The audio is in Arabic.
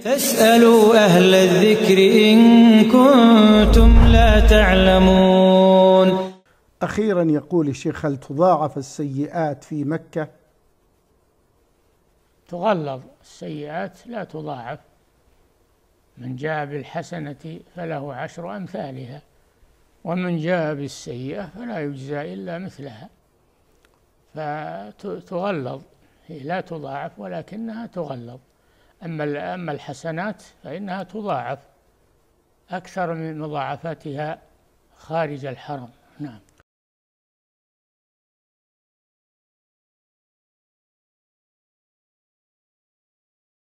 فاسألوا أهل الذكر إن كنتم لا تعلمون أخيرا يقول الشيخ هل تضاعف السيئات في مكة تغلظ السيئات لا تضاعف من جاء بالحسنة فله عشر أمثالها ومن جاء بالسيئة فلا يجزى إلا مثلها فتغلظ هي لا تضاعف ولكنها تغلظ أما أما الحسنات فإنها تضاعف أكثر من مضاعفاتها خارج الحرم نعم